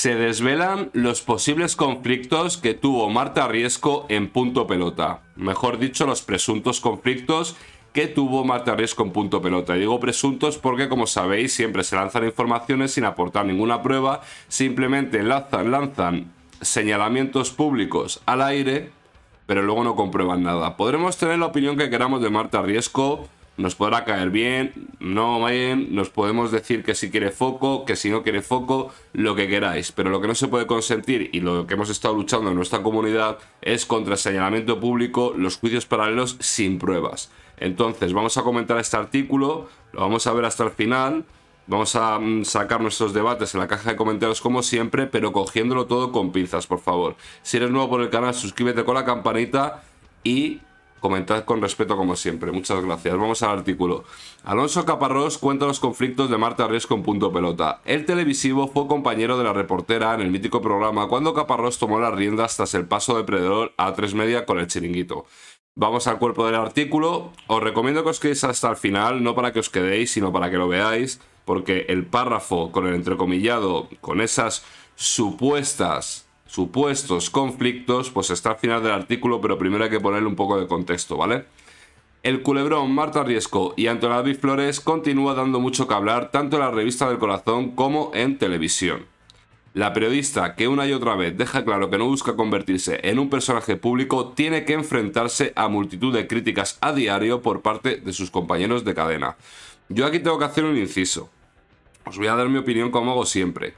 se desvelan los posibles conflictos que tuvo Marta Riesco en Punto Pelota. Mejor dicho, los presuntos conflictos que tuvo Marta Riesco en Punto Pelota. Y digo presuntos porque, como sabéis, siempre se lanzan informaciones sin aportar ninguna prueba, simplemente lanzan, lanzan señalamientos públicos al aire, pero luego no comprueban nada. Podremos tener la opinión que queramos de Marta Riesco nos podrá caer bien, no bien, nos podemos decir que si quiere foco, que si no quiere foco, lo que queráis. Pero lo que no se puede consentir y lo que hemos estado luchando en nuestra comunidad es contra el señalamiento público, los juicios paralelos sin pruebas. Entonces, vamos a comentar este artículo, lo vamos a ver hasta el final. Vamos a mm, sacar nuestros debates en la caja de comentarios como siempre, pero cogiéndolo todo con pinzas, por favor. Si eres nuevo por el canal, suscríbete con la campanita y Comentad con respeto como siempre. Muchas gracias. Vamos al artículo. Alonso Caparrós cuenta los conflictos de Marta Ries con Punto Pelota. El televisivo fue compañero de la reportera en el mítico programa cuando Caparrós tomó las riendas tras el paso de Predador a tres media con el chiringuito. Vamos al cuerpo del artículo. Os recomiendo que os quedéis hasta el final, no para que os quedéis, sino para que lo veáis, porque el párrafo con el entrecomillado, con esas supuestas supuestos conflictos, pues está al final del artículo, pero primero hay que ponerle un poco de contexto, ¿vale? El culebrón Marta Riesco y Antonio Flores continúa dando mucho que hablar tanto en la revista del corazón como en televisión. La periodista que una y otra vez deja claro que no busca convertirse en un personaje público tiene que enfrentarse a multitud de críticas a diario por parte de sus compañeros de cadena. Yo aquí tengo que hacer un inciso. Os voy a dar mi opinión como hago siempre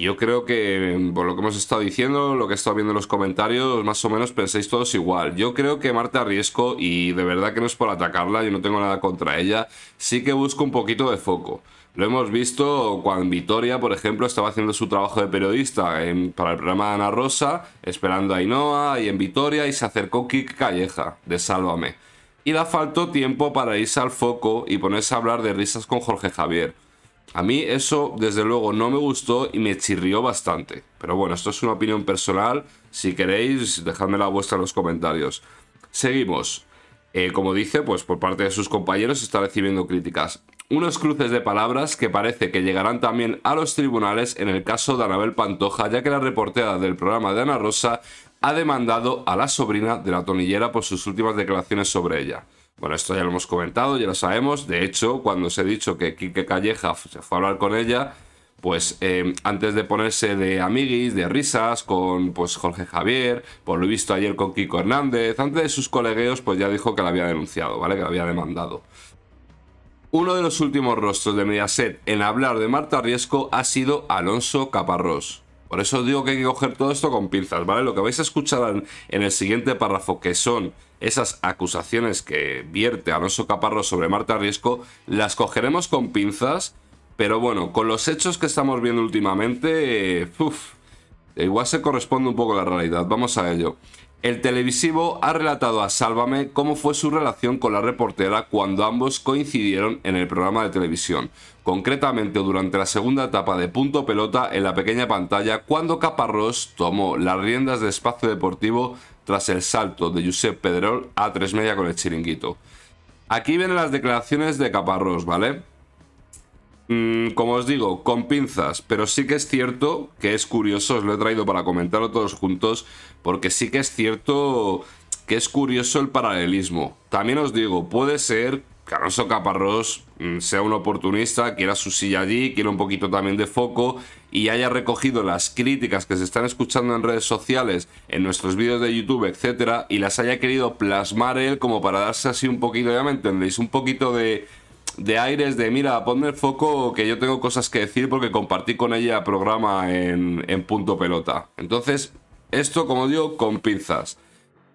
yo creo que, por lo que hemos estado diciendo, lo que he estado viendo en los comentarios, más o menos penséis todos igual. Yo creo que Marta Riesco, y de verdad que no es por atacarla, yo no tengo nada contra ella, sí que busco un poquito de foco. Lo hemos visto cuando Vitoria, por ejemplo, estaba haciendo su trabajo de periodista para el programa de Ana Rosa, esperando a Ainhoa y en Vitoria, y se acercó Kik Calleja, de Sálvame. Y le faltó tiempo para irse al foco y ponerse a hablar de risas con Jorge Javier. A mí eso, desde luego, no me gustó y me chirrió bastante. Pero bueno, esto es una opinión personal. Si queréis, la vuestra en los comentarios. Seguimos. Eh, como dice, pues por parte de sus compañeros está recibiendo críticas. Unos cruces de palabras que parece que llegarán también a los tribunales en el caso de Anabel Pantoja, ya que la reportera del programa de Ana Rosa ha demandado a la sobrina de la tonillera por sus últimas declaraciones sobre ella. Bueno, esto ya lo hemos comentado, ya lo sabemos. De hecho, cuando os he dicho que Quique Calleja se fue a hablar con ella, pues em, antes de ponerse de amiguis, de risas, con pues, Jorge Javier, por lo visto ayer con Kiko Hernández, antes de sus colegueos, pues ya dijo que la había denunciado, ¿vale? Que la había demandado. Uno de los últimos rostros de Mediaset en hablar de Marta Riesco ha sido Alonso Caparrós. Por eso digo que hay que coger todo esto con pinzas, ¿vale? Lo que vais a escuchar en, el siguiente párrafo, que son esas acusaciones que vierte Alonso Caparro sobre Marta Riesco, las cogeremos con pinzas, pero bueno, con los hechos que estamos viendo últimamente, eh, uff, igual se corresponde un poco la realidad, vamos a ello. El televisivo ha relatado a Sálvame cómo fue su relación con la reportera cuando ambos coincidieron en el programa de televisión, concretamente durante la segunda etapa de Punto Pelota en la pequeña pantalla cuando Caparrós tomó las riendas de espacio deportivo tras el salto de Josep Pedrol a tres media con el chiringuito. Aquí vienen las declaraciones de Caparrós, ¿vale? Mm, como os digo, con pinzas, pero sí que es cierto que es curioso, os lo he traído para comentarlo todos juntos, porque sí que es cierto que es curioso el paralelismo. También os digo, puede ser que Alonso Caparrós mm, sea un oportunista, quiera su silla allí, quiera un poquito también de foco y haya recogido las críticas que se están escuchando en redes sociales, en nuestros vídeos de YouTube, etcétera, y las haya querido plasmar él como para darse así un poquito, ya me entendéis, un poquito de de aires de, mira, ponme el foco que yo tengo cosas que decir porque compartí con ella programa en, en punto pelota. Entonces, esto, como digo, con pinzas.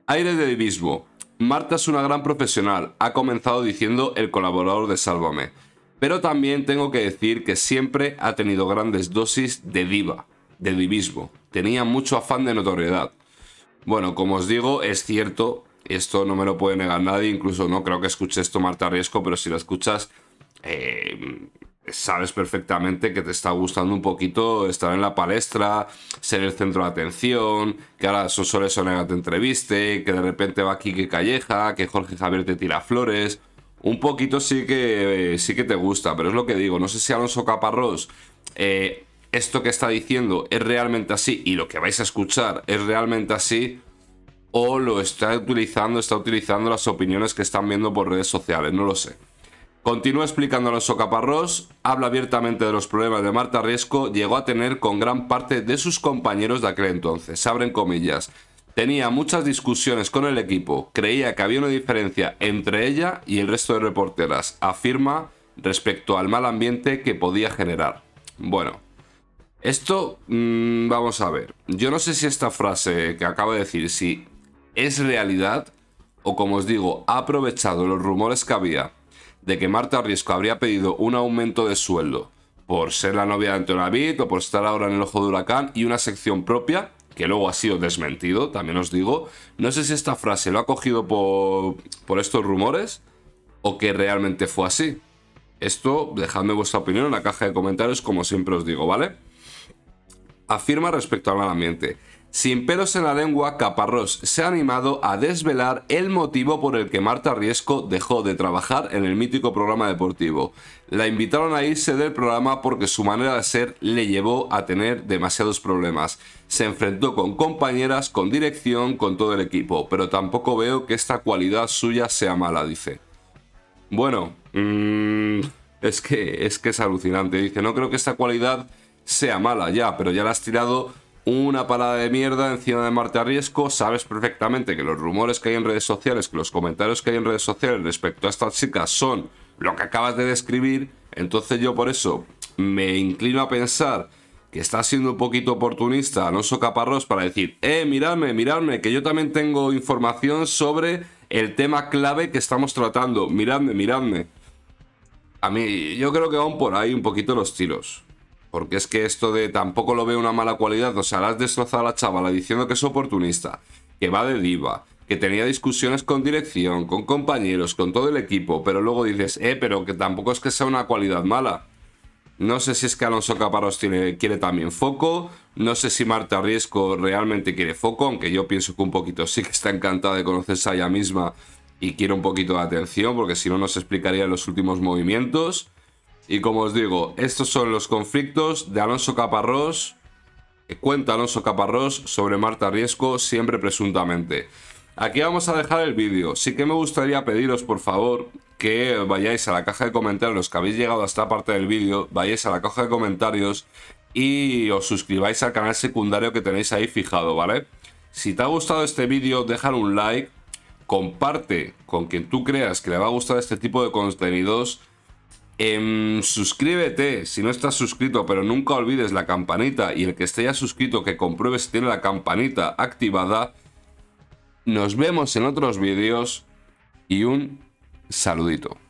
aire de divismo. Marta es una gran profesional, ha comenzado diciendo el colaborador de Sálvame. Pero también tengo que decir que siempre ha tenido grandes dosis de diva, de divismo. Tenía mucho afán de notoriedad. Bueno, como os digo, es cierto esto no me lo puede negar nadie, incluso no creo que escuches tomarte a riesgo, pero si lo escuchas, eh, sabes perfectamente que te está gustando un poquito estar en la palestra, ser el centro de atención, que ahora son Sonega te entreviste, que de repente va aquí que calleja, que Jorge Javier te tira flores. Un poquito sí que, eh, sí que te gusta, pero es lo que digo, no sé si Alonso Caparrós eh, esto que está diciendo es realmente así y lo que vais a escuchar es realmente así, o lo está utilizando, está utilizando las opiniones que están viendo por redes sociales, no lo sé. Continúa explicando a los socaparros, habla abiertamente de los problemas de Marta Riesco, llegó a tener con gran parte de sus compañeros de aquel entonces, abren comillas. Tenía muchas discusiones con el equipo, creía que había una diferencia entre ella y el resto de reporteras, afirma respecto al mal ambiente que podía generar. Bueno, esto, mm, vamos a ver. Yo no sé si esta frase que acabo de decir, si es realidad o como os digo, ha aprovechado los rumores que había de que Marta Riesco habría pedido un aumento de sueldo por ser la novia de Antonio o por estar ahora en el ojo de huracán y una sección propia que luego ha sido desmentido, también os digo. No sé si esta frase lo ha cogido por, por estos rumores o que realmente fue así. Esto, dejadme vuestra opinión en la caja de comentarios, como siempre os digo, ¿vale? Afirma respecto al mal ambiente. Sin pelos en la lengua, Caparrós se ha animado a desvelar el motivo por el que Marta Riesco dejó de trabajar en el mítico programa deportivo. La invitaron a irse del programa porque su manera de ser le llevó a tener demasiados problemas. Se enfrentó con compañeras, con dirección, con todo el equipo, pero tampoco veo que esta cualidad suya sea mala, dice. Bueno, mm, es que es que es alucinante, dice, no creo que esta cualidad sea mala ya, pero ya la has tirado una parada de mierda encima de Marte a riesgo. Sabes perfectamente que los rumores que hay en redes sociales, que los comentarios que hay en redes sociales respecto a estas chicas son lo que acabas de describir. Entonces yo por eso me inclino a pensar que está siendo un poquito oportunista Alonso Caparrós para decir, eh, miradme, miradme, que yo también tengo información sobre el tema clave que estamos tratando. Miradme, miradme. A mí, yo creo que van por ahí un poquito los tiros. Porque es que esto de tampoco lo veo una mala cualidad, o sea, la has destrozado a la chavala diciendo que es oportunista, que va de diva, que tenía discusiones con dirección, con compañeros, con todo el equipo, pero luego dices, eh, pero que tampoco es que sea una cualidad mala. No sé si es que Alonso Caparros quiere también foco, no sé si Marta Riesco realmente quiere foco, aunque yo pienso que un poquito sí que está encantada de conocerse a ella misma y quiere un poquito de atención, porque si no nos explicaría los últimos movimientos. Y como os digo, estos son los conflictos de Alonso Caparrós, cuenta Alonso Caparrós sobre Marta Riesco, siempre presuntamente. Aquí vamos a dejar el vídeo. Sí que me gustaría pediros, por favor, que vayáis a la caja de comentarios, los que habéis llegado a esta parte del vídeo, vayáis a la caja de comentarios y os suscribáis al canal secundario que tenéis ahí fijado, ¿vale? Si te ha gustado este vídeo, dejar un like, comparte con quien tú creas que le va a gustar este tipo de contenidos Em, suscríbete si no estás suscrito, pero nunca olvides la campanita y el que esté ya suscrito que compruebe si tiene la campanita activada. Nos vemos en otros vídeos y un saludito.